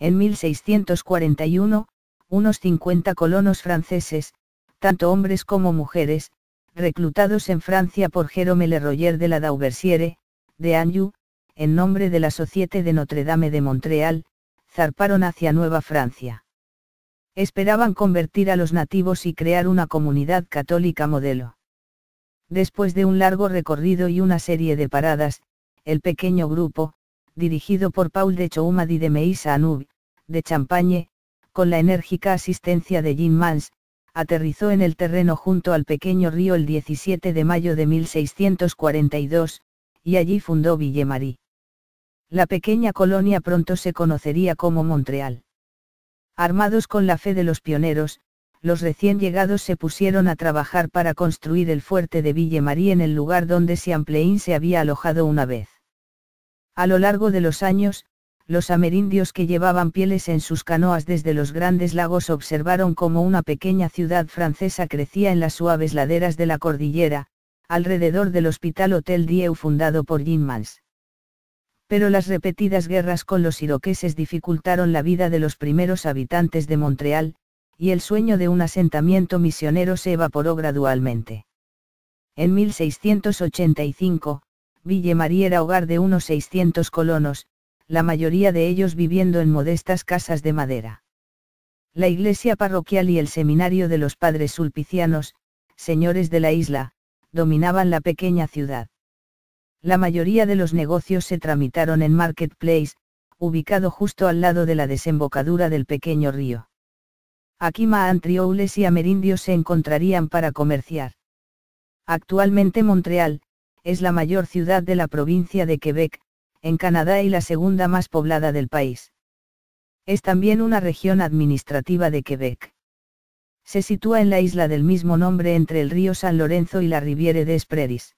En 1641, unos 50 colonos franceses, tanto hombres como mujeres, reclutados en Francia por Jérôme Le Royer de la Dauversière, de Anjou, en nombre de la Société de Notre-Dame de Montreal, zarparon hacia Nueva Francia. Esperaban convertir a los nativos y crear una comunidad católica modelo. Después de un largo recorrido y una serie de paradas, el pequeño grupo, dirigido por Paul de Choumadi de Meisa Anub, de Champagne, con la enérgica asistencia de Jean Mans, aterrizó en el terreno junto al pequeño río el 17 de mayo de 1642, y allí fundó Villemarie. La pequeña colonia pronto se conocería como Montreal. Armados con la fe de los pioneros, los recién llegados se pusieron a trabajar para construir el fuerte de Villemarie en el lugar donde Champlain se había alojado una vez. A lo largo de los años, los amerindios que llevaban pieles en sus canoas desde los grandes lagos observaron cómo una pequeña ciudad francesa crecía en las suaves laderas de la cordillera, alrededor del Hospital Hotel Dieu fundado por Mans. Pero las repetidas guerras con los iroqueses dificultaron la vida de los primeros habitantes de Montreal, y el sueño de un asentamiento misionero se evaporó gradualmente. En 1685, María era hogar de unos 600 colonos, la mayoría de ellos viviendo en modestas casas de madera. La iglesia parroquial y el seminario de los padres sulpicianos, señores de la isla, dominaban la pequeña ciudad. La mayoría de los negocios se tramitaron en Marketplace, ubicado justo al lado de la desembocadura del pequeño río. Aquí maantrioules y amerindios se encontrarían para comerciar. Actualmente Montreal, es la mayor ciudad de la provincia de Quebec, en Canadá y la segunda más poblada del país. Es también una región administrativa de Quebec. Se sitúa en la isla del mismo nombre entre el río San Lorenzo y la Riviere de Prairies.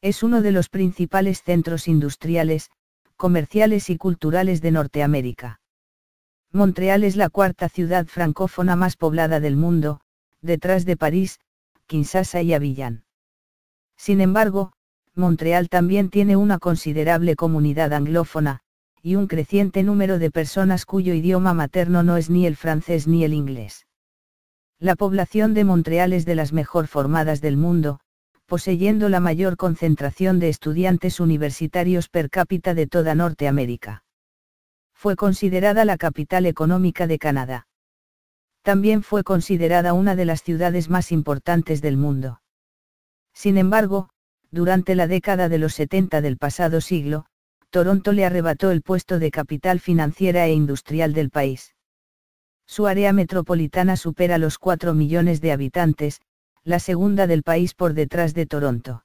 Es uno de los principales centros industriales, comerciales y culturales de Norteamérica. Montreal es la cuarta ciudad francófona más poblada del mundo, detrás de París, Kinshasa y Avillán. Sin embargo, Montreal también tiene una considerable comunidad anglófona, y un creciente número de personas cuyo idioma materno no es ni el francés ni el inglés. La población de Montreal es de las mejor formadas del mundo, poseyendo la mayor concentración de estudiantes universitarios per cápita de toda Norteamérica. Fue considerada la capital económica de Canadá. También fue considerada una de las ciudades más importantes del mundo. Sin embargo, durante la década de los 70 del pasado siglo, Toronto le arrebató el puesto de capital financiera e industrial del país. Su área metropolitana supera los 4 millones de habitantes, la segunda del país por detrás de Toronto.